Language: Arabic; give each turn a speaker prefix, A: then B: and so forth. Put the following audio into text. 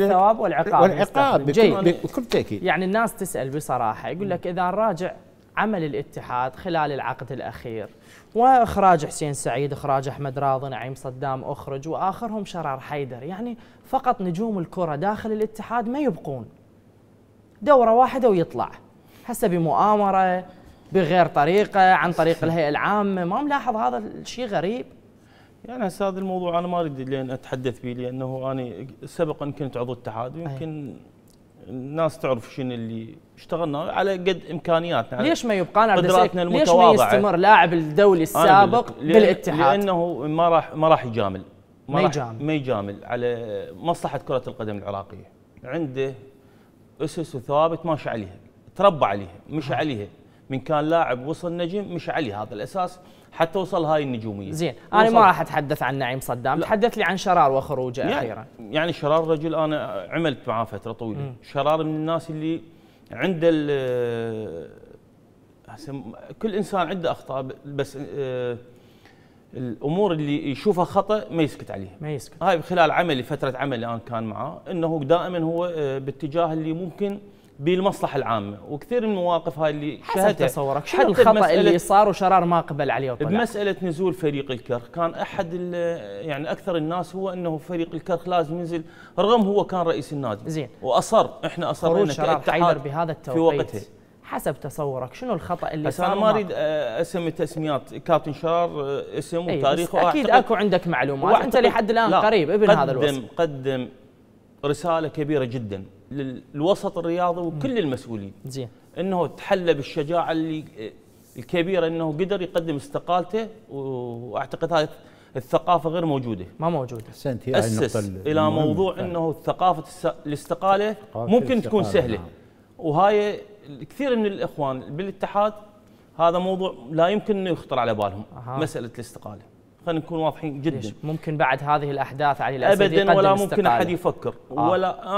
A: الثواب والعقاب والعقاب بكل, تاكيد يعني الناس تسال بصراحه يقول لك اذا نراجع عمل الاتحاد خلال العقد الاخير واخراج حسين سعيد اخراج احمد راضي نعيم صدام اخرج واخرهم شرار حيدر يعني فقط نجوم الكره داخل الاتحاد ما يبقون دوره واحده ويطلع هسه بمؤامره بغير طريقه عن طريق الهيئه العامه ما ملاحظ هذا الشيء غريب
B: يعني هسه هذا الموضوع انا ما اريد لين اتحدث به لانه انا سبقا كنت عضو اتحاد ويمكن الناس تعرف شنو اللي اشتغلنا على قد امكانياتنا ليش ما يبقى انا قدراتنا المتواضعه ليش ما يستمر
A: لاعب الدولي السابق بالاتحاد؟
B: لانه ما راح ما راح يجامل ما يجامل ما يجامل على مصلحه كره القدم العراقيه عنده اسس وثوابت ماشي عليها تربى عليها مشى عليها من كان لاعب وصل نجم مش علي هذا الاساس حتى وصل هاي النجوميه زين انا ما راح اتحدث عن نعيم صدام لا. تحدث لي عن شرار وخروجه يعني اخيرا يعني شرار رجل انا عملت معاه فتره طويله م. شرار من الناس اللي عنده آه، كل انسان عنده اخطاء بس آه، الامور اللي يشوفها خطا ما يسكت عليها ما يسكت هاي خلال عملي فتره عملي انا كان معاه انه دائما هو آه، باتجاه اللي ممكن بالمصلحه العامه وكثير من المواقف هاي اللي شهدتها تصورك شنو الخطا اللي
A: صار وشرار ما قبل عليه
B: وطلع بمساله نزول فريق الكرخ كان احد يعني اكثر الناس هو انه فريق الكرخ لازم ينزل رغم هو كان رئيس النادي زين واصر احنا اصرنا كاتحاد بهذا التوقيت في وقتها
A: حسب تصورك شنو الخطا اللي صار؟ انا ما اريد
B: اسمي تسميات كابتن شرار اسم أيه وتاريخه اكيد اكو عندك معلومات انت لحد الان قريب ابن هذا الوصف قدم قدم رساله كبيره جدا للوسط الرياضي وكل المسؤولين زين انه تحلى بالشجاعه اللي الكبيره انه قدر يقدم استقالته واعتقد هذه الثقافه غير موجوده ما موجوده احسنت هي النقطه الى موضوع فعلا. انه ثقافه الاستقاله ممكن الاستقالة تكون نعم. سهله نعم. وهاي كثير من الاخوان بالاتحاد هذا موضوع لا يمكن انه يخطر على بالهم أها. مساله الاستقاله خلينا نكون واضحين جدا ممكن بعد هذه الاحداث علي الاسد ابدا ولا ممكن احد يفكر آه. ولا انا